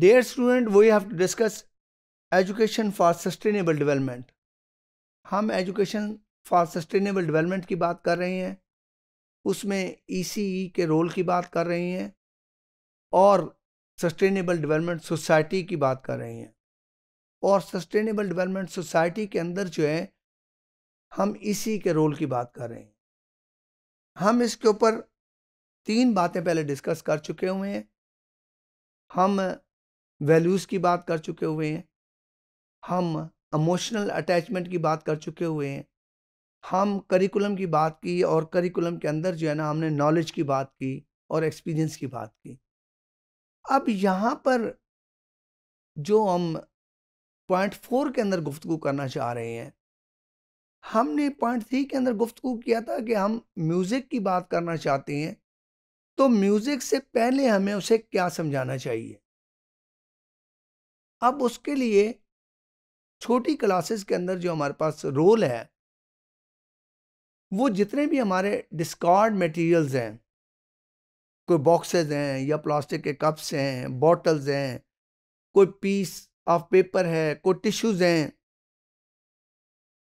dare student we have to discuss education for sustainable development हम education for sustainable development की बात कर रहे हैं उसमें ई e e के रोल की बात कर रहे हैं और सस्टेनेबल डेवलपमेंट सोसाइटी की बात कर रहे हैं और सस्टेनेबल डेवलपमेंट सोसाइटी के अंदर जो है हम इसी e के रोल की बात कर रहे हैं हम इसके ऊपर तीन बातें पहले डिस्कस कर चुके हुए हैं हम वैल्यूज़ की बात कर चुके हुए हैं हम इमोशनल अटैचमेंट की बात कर चुके हुए हैं हम करिकुलम की बात की और करिकुलम के अंदर जो है ना हमने नॉलेज की बात की और एक्सपीरियंस की बात की अब यहाँ पर जो हम पॉइंट फोर के अंदर गुफ्तु करना चाह रहे हैं हमने पॉइंट थ्री के अंदर गुफ्तु किया था कि हम म्यूज़िक की बात करना चाहते हैं तो म्यूज़िक से पहले हमें उसे क्या समझाना चाहिए अब उसके लिए छोटी क्लासेस के अंदर जो हमारे पास रोल है वो जितने भी हमारे डिस्कार्ड मटेरियल्स हैं कोई बॉक्सेस हैं या प्लास्टिक के कप्स हैं बॉटल्स हैं कोई पीस ऑफ पेपर है कोई टिश्यूज़ हैं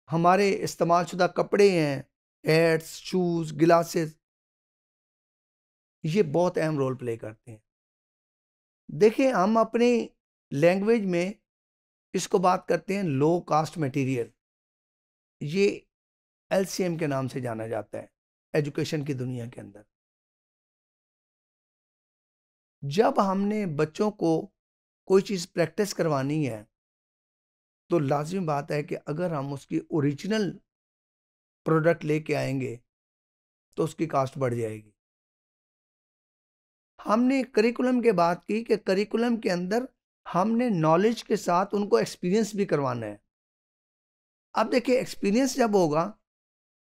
हमारे इस्तेमाल शुदा कपड़े हैं हेड्स शूज़ गिलासेस ये बहुत अहम रोल प्ले करते हैं देखिए हम अपने लैंग्वेज में इसको बात करते हैं लो कास्ट मटेरियल ये एल के नाम से जाना जाता है एजुकेशन की दुनिया के अंदर जब हमने बच्चों को कोई चीज़ प्रैक्टिस करवानी है तो लाजमी बात है कि अगर हम उसकी ओरिजिनल प्रोडक्ट लेके आएंगे तो उसकी कास्ट बढ़ जाएगी हमने करिकुलम के बात की कि करिकुलम के अंदर हमने नॉलेज के साथ उनको एक्सपीरियंस भी करवाना है अब देखिए एक्सपीरियंस जब होगा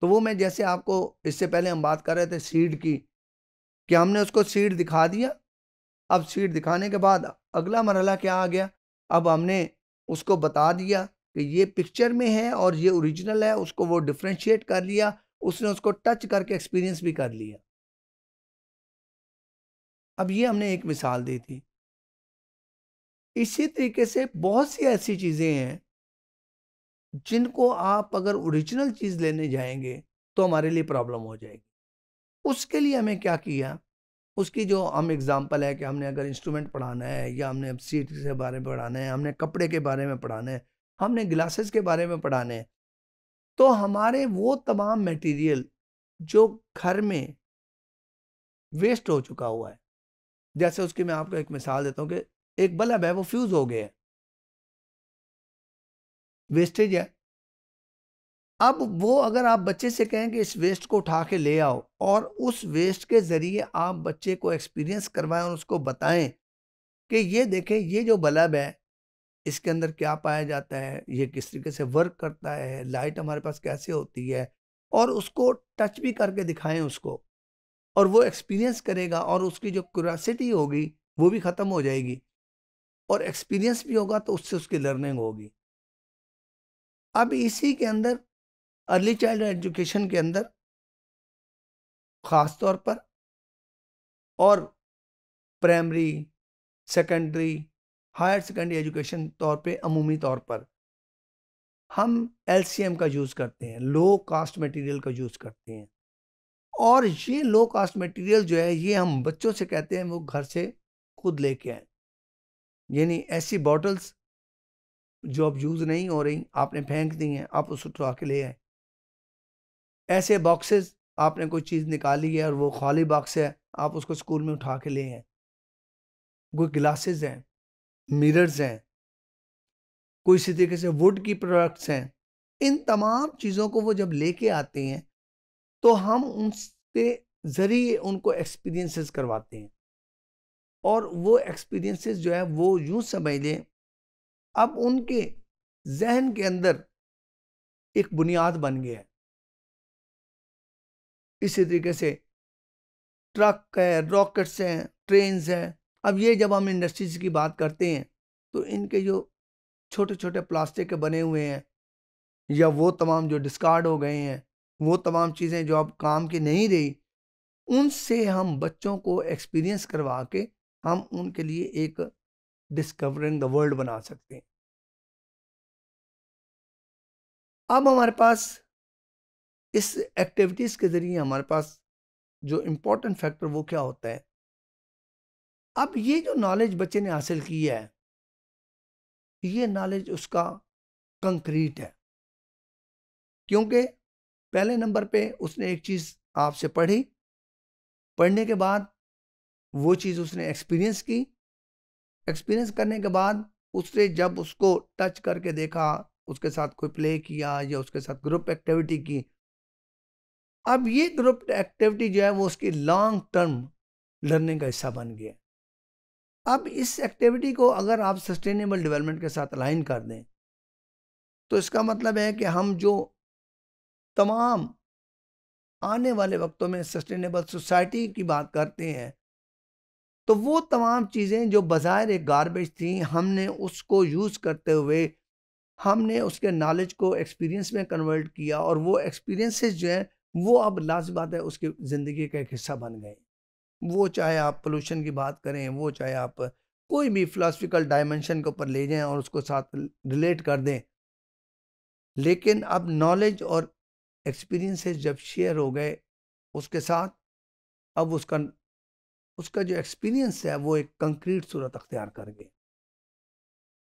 तो वो मैं जैसे आपको इससे पहले हम बात कर रहे थे सीड की कि हमने उसको सीड दिखा दिया अब सीड दिखाने के बाद अगला मरहला क्या आ गया अब हमने उसको बता दिया कि ये पिक्चर में है और ये ओरिजिनल है उसको वो डिफ्रेंशिएट कर लिया उसने उसको टच करके एक्सपीरियंस भी कर लिया अब ये हमने एक मिसाल दी थी इसी तरीके से बहुत सी ऐसी चीज़ें हैं जिनको आप अगर ओरिजिनल चीज़ लेने जाएंगे तो हमारे लिए प्रॉब्लम हो जाएगी उसके लिए हमें क्या किया उसकी जो हम एग्ज़ाम्पल है कि हमने अगर इंस्ट्रूमेंट पढ़ाना है या हमने सीट के बारे में पढ़ाना है हमने कपड़े के बारे में पढ़ाना है हमने ग्लासेस के बारे में पढ़ाने हैं तो हमारे वो तमाम मटेरियल जो घर में वेस्ट हो चुका हुआ है जैसे उसकी मैं आपको एक मिसाल देता हूँ कि एक बल्ब है वो फ्यूज हो गया वेस्टेज है अब वो अगर आप बच्चे से कहें कि इस वेस्ट को उठा के ले आओ और उस वेस्ट के ज़रिए आप बच्चे को एक्सपीरियंस करवाएं और उसको बताएं कि ये देखें ये जो बल्ब है इसके अंदर क्या पाया जाता है ये किस तरीके से वर्क करता है लाइट हमारे पास कैसे होती है और उसको टच भी करके दिखाएं उसको और वो एक्सपीरियंस करेगा और उसकी जो क्यूरासिटी होगी वो भी ख़त्म हो जाएगी और एक्सपीरियंस भी होगा तो उससे उसकी लर्निंग होगी अब इसी के अंदर अर्ली चाइल्ड एजुकेशन के अंदर ख़ास तौर पर और primary secondary higher secondary education तौर पे अमूमी तौर पर हम एल का यूज़ करते हैं लो कास्ट मटेरियल का यूज़ करते हैं और ये लो कास्ट मटेरियल जो है ये हम बच्चों से कहते हैं वो घर से खुद लेके आए यानी ऐसी बॉटल्स जो अब यूज़ नहीं हो रही आपने फेंक दी हैं आप उसको उठवा के ले आए ऐसे बॉक्सेस आपने कोई चीज़ निकाली है और वो खाली बॉक्स है आप उसको स्कूल में उठा के ले आए कोई ग्लासेस हैं मिरर्स हैं कोई इसी तरीके से वुड की प्रोडक्ट्स हैं इन तमाम चीज़ों को वो जब लेके आते हैं तो हम उनके ज़रिए उनको एक्सपीरियंसेस करवाते हैं और वो एक्सपीरियंसेस जो है वो यूँ समझ लें अब उनके जहन के अंदर एक बुनियाद बन गया है इसी तरीके से ट्रक है रॉकेट्स हैं ट्रेन्स हैं अब ये जब हम इंडस्ट्रीज की बात करते हैं तो इनके जो छोटे छोटे प्लास्टिक के बने हुए हैं या वो तमाम जो डिस्कार्ड हो गए हैं वो तमाम चीज़ें जो अब काम की नहीं रही उनसे हम बच्चों को एक्सपीरियंस करवा के हम उनके लिए एक डिस्कवरिंग द वर्ल्ड बना सकते हैं अब हमारे पास इस एक्टिविटीज़ के ज़रिए हमारे पास जो इम्पोर्टेंट फैक्टर वो क्या होता है अब ये जो नॉलेज बच्चे ने हासिल की है ये नॉलेज उसका कंक्रीट है क्योंकि पहले नंबर पे उसने एक चीज़ आपसे पढ़ी पढ़ने के बाद वो चीज़ उसने एक्सपीरियंस की एक्सपीरियंस करने के बाद उसने जब उसको टच करके देखा उसके साथ कोई प्ले किया या उसके साथ ग्रुप एक्टिविटी की अब ये ग्रुप एक्टिविटी जो है वो उसकी लॉन्ग टर्म लर्निंग का हिस्सा बन गया अब इस एक्टिविटी को अगर आप सस्टेनेबल डेवलपमेंट के साथ अलाइन कर दें तो इसका मतलब है कि हम जो तमाम आने वाले वक्तों में सस्टेनेबल सोसाइटी की बात करते हैं तो वो तमाम चीज़ें जो बाहर एक गारबेज थी हमने उसको यूज़ करते हुए हमने उसके नॉलेज को एक्सपीरियंस में कन्वर्ट किया और वो एक्सपीरियंसेस जो हैं वो अब लाजम बात है उसकी ज़िंदगी का एक हिस्सा बन गए वो चाहे आप पोलूशन की बात करें वो चाहे आप कोई भी फ़िलासफ़िकल डायमेंशन के ऊपर ले जाएं और उसको साथ रिलेट कर दें लेकिन अब नॉलेज और एक्सपीरियंसेस जब शेयर हो गए उसके साथ अब उसका उसका जो एक्सपीरियंस है वो एक कंक्रीट सूरत अख्तियार कर गए